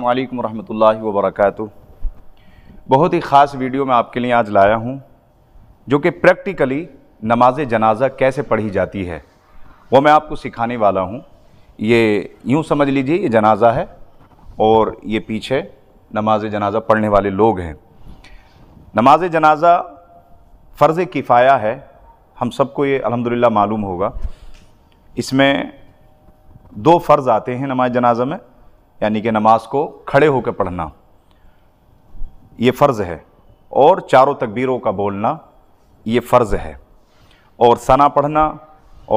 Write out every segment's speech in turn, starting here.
अल्लाम वरहमल वबरक बहुत ही ख़ास वीडियो मैं आपके लिए आज लाया हूँ जो कि प्रैक्टिकली नमाज जनाजा कैसे पढ़ी जाती है वो मैं आपको सिखाने वाला हूँ ये यूँ समझ लीजिए ये जनाजा है और ये पीछे नमाज जनाजा पढ़ने वाले लोग हैं नमाज जनाजा फ़र्ज़ किफ़ाया है हम सबको ये अल्हम्दुलिल्लाह मालूम होगा इसमें दो फ़र्ज़ आते हैं नमाज जनाजा में यानी कि नमाज को खड़े होकर पढ़ना ये फ़र्ज़ है और चारों तकबीरों का बोलना ये फ़र्ज़ है और सना पढ़ना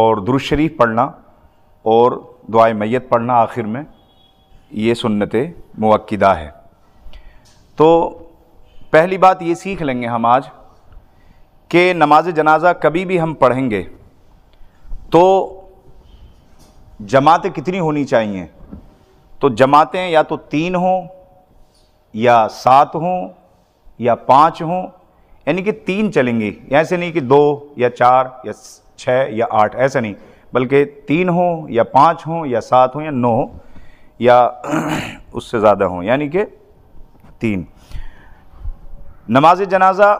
और दुरुशरीफ पढ़ना और दुआ मैत पढ़ना आखिर में ये सुनत मक्दा है तो पहली बात ये सीख लेंगे हम आज कि नमाज जनाजा कभी भी हम पढ़ेंगे तो जमातें कितनी होनी चाहिए तो जमातें या तो तीन हों या सात हों या पाँच हों यानी कि तीन चलेंगी ऐसे नहीं कि दो या चार या छः या आठ ऐसा नहीं बल्कि तीन हों या पाँच हों या सात हों या नौ हों या उससे ज़्यादा हों यानी कि तीन नमाज जनाजा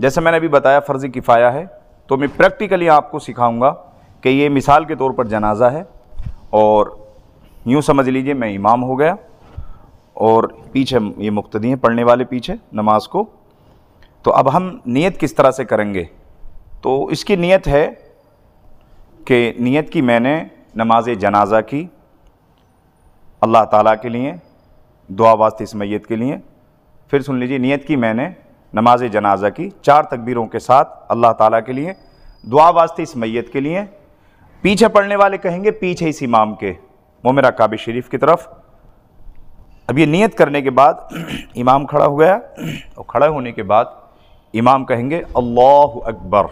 जैसे मैंने अभी बताया फ़र्ज़ किफ़ाया है तो मैं प्रैक्टिकली आपको सिखाऊंगा कि ये मिसाल के तौर पर जनाजा है और यूँ समझ लीजिए मैं इमाम हो गया और पीछे ये मुक्तदी हैं पढ़ने वाले पीछे नमाज को तो अब हम नियत किस तरह से करेंगे तो इसकी नियत है कि नियत की मैंने नमाज जनाजा की अल्लाह ताला के लिए दुआ वास्त इस मैत के लिए फिर सुन लीजिए नियत की मैंने नमाज जनाजा की चार तकबीरों के साथ अल्लाह ताला के लिए दुआ वास्त इस मैत के लिए पीछे पढ़ने वाले कहेंगे पीछे इस इमाम के मोमिन काबी शरीफ की तरफ अब ये नीयत करने के बाद इमाम खड़ा हो गया और खड़ा होने के बाद इमाम कहेंगे अल्लाह अकबर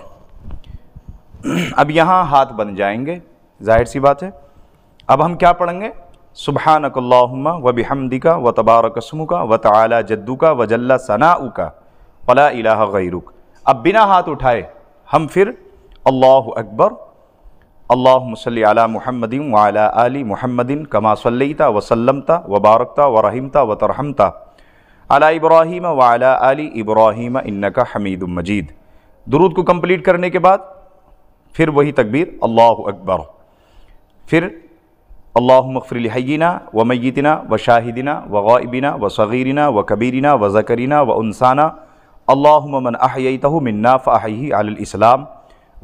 अब यहाँ हाथ बन जाएंगे जाहिर सी बात है अब हम क्या पढ़ेंगे सुबहानकल्लाहुम्मा व बिहमदी का व तबारकसमू का व तला जद्दू का व जल्ला सनाऊ का पला इलाह गैरुक अब बिना हाथ उठाए हम फिर अल्लाह अकबर अल्लाहमसल महमदिन वाला अली महमदिन कमा सल्लता वसलमता वबारकता व वतरहमता अला इब्राहिम वाला अली इब्राहिम इन्नका हमीद मजीद दुरूद को कंप्लीट करने के बाद फिर वही तकबीर अल्लाह अकबर फिर अल्लाह मकफ़रलहैना व मैतना व शाहिदिना व गाइबिना व सगीरना व कबीरना व ज़करीना व उनसाना अल्लाह मन अहयत मिन्ना फ़ाही आलम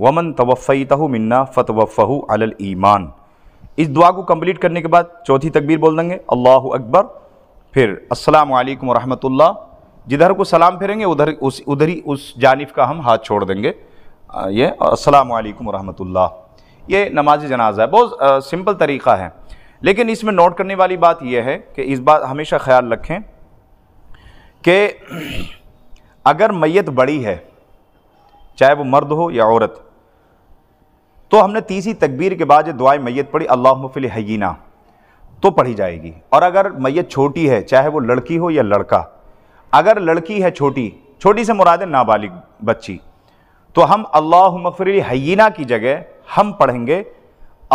वमन तवफ़ीतह मन्ना फ़तवफ़ह अल ईमान इस दुआ को कम्प्लीट करने के बाद चौथी तकबीर बोल देंगे अल्लाह अकबर फिर अस्सलाम वालेकुम वरहमतुल्लाह जिधर को सलाम फेरेंगे उधर उस उधर ही उस जानब का हम हाथ छोड़ देंगे ये अस्सलाम वालेकुम वरहमतुल्लाह ये नमाज जनाजा है बहुत सिंपल तरीक़ा है लेकिन इसमें नोट करने वाली बात यह है कि इस बात हमेशा ख्याल रखें कि अगर मैत बड़ी है चाहे वो मर्द हो या औरत तो हमने तीसरी तकबीर के बाद जो दुआ मैत पढ़ी अल्लाह फिल हयीना तो पढ़ी जाएगी और अगर मैत छोटी है चाहे वो लड़की हो या लड़का अगर लड़की है छोटी छोटी से मुराद नाबालिग बच्ची तो हम अल्लाह मफरी हयीना की जगह हम पढ़ेंगे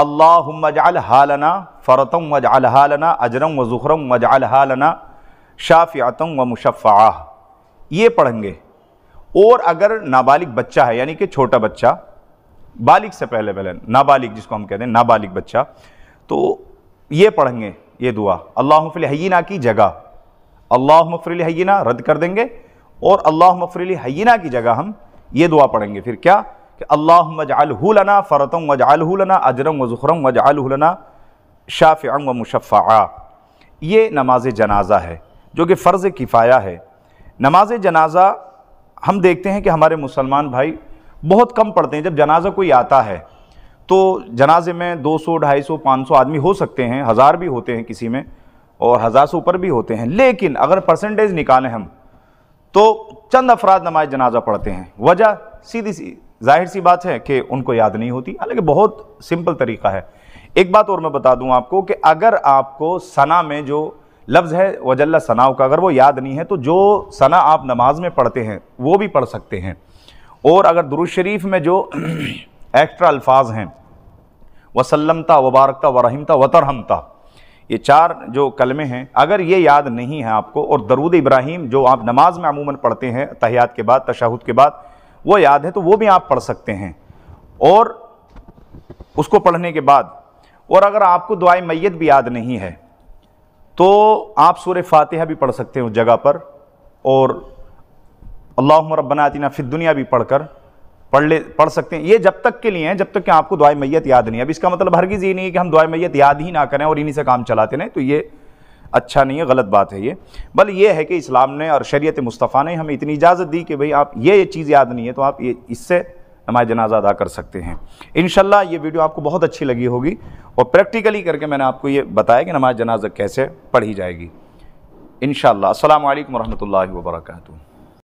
अल्लाह मजाल हालना फ़रतम वजाल हालना अजरम व ज़ुहरम वजाल हालना शाफ़ियातम व मुशफ़ा ये पढ़ेंगे और अगर नाबालिग बच्चा है यानी कि छोटा बच्चा बालिक से पहले पहले नाबालिग जिसको हम कहते हैं नाबालिग बच्चा तो ये पढ़ेंगे ये दुआ अल्लाह हयीना की जगह अल्लाह मफरल हयीना रद्द कर देंगे और अल्लाह मफरल हयीना की जगह हम ये दुआ पढ़ेंगे फिर क्या कि अल्लाह मजालहूलना फ़रतम वजालना अजरम वज़ुखरम वजालना शाफ़ व मुशफ़ा ये नमाज जनाजा है जो कि फ़र्ज़ किफ़ाया है नमाज जनाजा हम देखते हैं कि हमारे मुसलमान भाई बहुत कम पढ़ते हैं जब जनाजा कोई आता है तो जनाजे में 200, 250, 500 आदमी हो सकते हैं हज़ार भी होते हैं किसी में और हज़ार से ऊपर भी होते हैं लेकिन अगर परसेंटेज निकालें हम तो चंद अफराद नमाज जनाजा पढ़ते हैं वजह सीधी सी जाहिर सी बात है कि उनको याद नहीं होती हालांकि बहुत सिंपल तरीका है एक बात और मैं बता दूं आपको कि अगर आपको सना में जो लफ्ज़ है वजल्ला सनाओ का अगर वो याद नहीं है तो जो सना आप नमाज में पढ़ते हैं वो भी पढ़ सकते हैं और अगर दुरुज शरीफ में जो एक्स्ट्रा अल्फाज हैं वसलमता वबारकता व वतरहमता ये चार जो कलमे हैं अगर ये याद नहीं है आपको और दरूद इब्राहिम जो आप नमाज में अमूमन पढ़ते हैं तहयात के बाद तशाहुद के बाद वो याद है तो वो भी आप पढ़ सकते हैं और उसको पढ़ने के बाद और अगर आपको दुआ मैत भी याद नहीं है तो आप सूर फातिहा भी पढ़ सकते हैं उस जगह पर और अल्लाह रबना आतिना फिर दुनिया भी पढ़कर पढ़ ले पढ़ सकते हैं ये जब तक के लिए हैं जब तक कि आपको दुआ मैयत याद नहीं है अब इसका मतलब हरगिज़ ये नहीं है कि हम दुआ मैयत याद ही ना करें और इन्हीं से काम चलाते रहें तो ये अच्छा नहीं है गलत बात है ये बल ये है कि इस्लाम ने और शरीत मुस्तफ़ा ने हमें इतनी इजाज़त दी कि भाई आप ये ये चीज़ याद नहीं है तो आप ये इससे नमाज जनाजा अदा कर सकते हैं इन ये वीडियो आपको बहुत अच्छी लगी होगी और प्रैक्टिकली करके मैंने आपको ये बताया कि नमाज जनाजा कैसे पढ़ी जाएगी इन शाला असल वरहमल वर्का